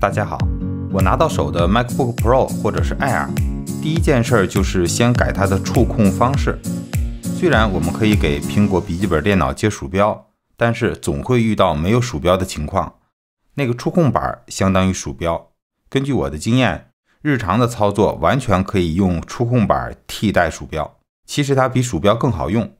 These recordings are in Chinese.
大家好，我拿到手的 MacBook Pro 或者是 Air，第一件事儿就是先改它的触控方式。虽然我们可以给苹果笔记本电脑接鼠标，但是总会遇到没有鼠标的情况。那个触控板相当于鼠标。根据我的经验，日常的操作完全可以用触控板替代鼠标。其实它比鼠标更好用。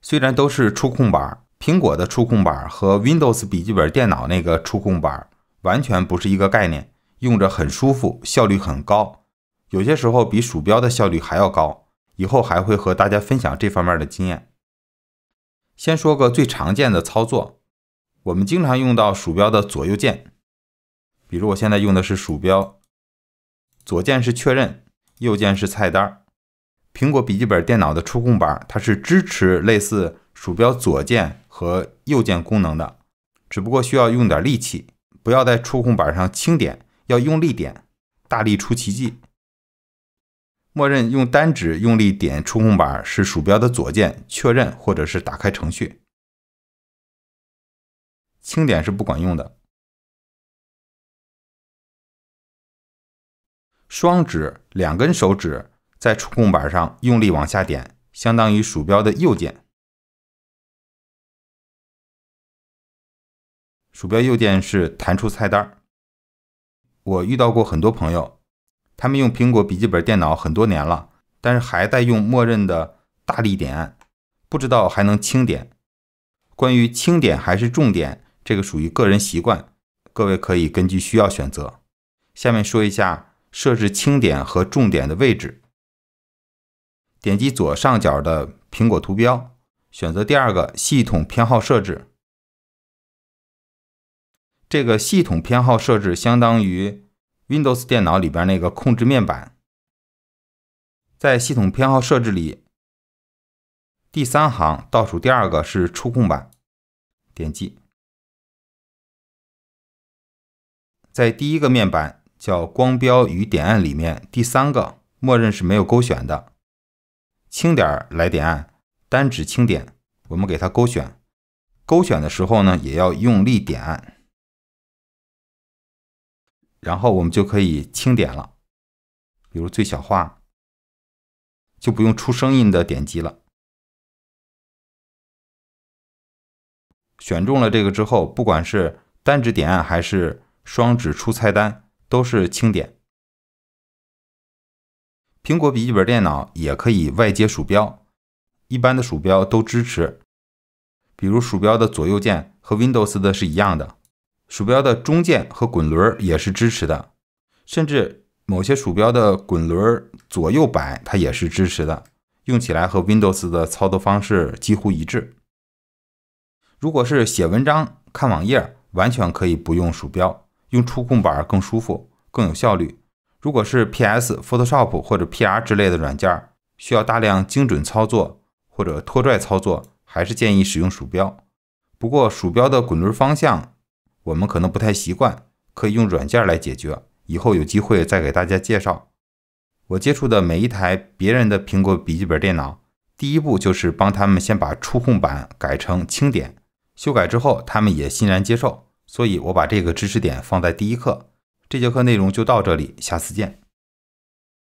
虽然都是触控板，苹果的触控板和 Windows 笔记本电脑那个触控板。完全不是一个概念，用着很舒服，效率很高，有些时候比鼠标的效率还要高。以后还会和大家分享这方面的经验。先说个最常见的操作，我们经常用到鼠标的左右键，比如我现在用的是鼠标，左键是确认，右键是菜单。苹果笔记本电脑的触控板它是支持类似鼠标左键和右键功能的，只不过需要用点力气。不要在触控板上轻点，要用力点，大力出奇迹。默认用单指用力点触控板是鼠标的左键确认或者是打开程序，轻点是不管用的。双指两根手指在触控板上用力往下点，相当于鼠标的右键。鼠标右键是弹出菜单儿。我遇到过很多朋友，他们用苹果笔记本电脑很多年了，但是还在用默认的大力点按，不知道还能轻点。关于轻点还是重点，这个属于个人习惯，各位可以根据需要选择。下面说一下设置轻点和重点的位置。点击左上角的苹果图标，选择第二个系统偏好设置。这个系统偏好设置相当于 Windows 电脑里边那个控制面板。在系统偏好设置里，第三行倒数第二个是触控板，点击。在第一个面板叫光标与点按里面，第三个默认是没有勾选的，轻点来点按，单指轻点，我们给它勾选。勾选的时候呢，也要用力点按。然后我们就可以轻点了，比如最小化，就不用出声音的点击了。选中了这个之后，不管是单指点按还是双指出菜单，都是轻点。苹果笔记本电脑也可以外接鼠标，一般的鼠标都支持，比如鼠标的左右键和 Windows 的是一样的。鼠标的中键和滚轮也是支持的，甚至某些鼠标的滚轮左右摆它也是支持的，用起来和 Windows 的操作方式几乎一致。如果是写文章、看网页，完全可以不用鼠标，用触控板更舒服、更有效率。如果是 PS、Photoshop 或者 PR 之类的软件，需要大量精准操作或者拖拽操作，还是建议使用鼠标。不过鼠标的滚轮方向。我们可能不太习惯，可以用软件来解决。以后有机会再给大家介绍。我接触的每一台别人的苹果笔记本电脑，第一步就是帮他们先把触控板改成轻点。修改之后，他们也欣然接受。所以，我把这个知识点放在第一课。这节课内容就到这里，下次见。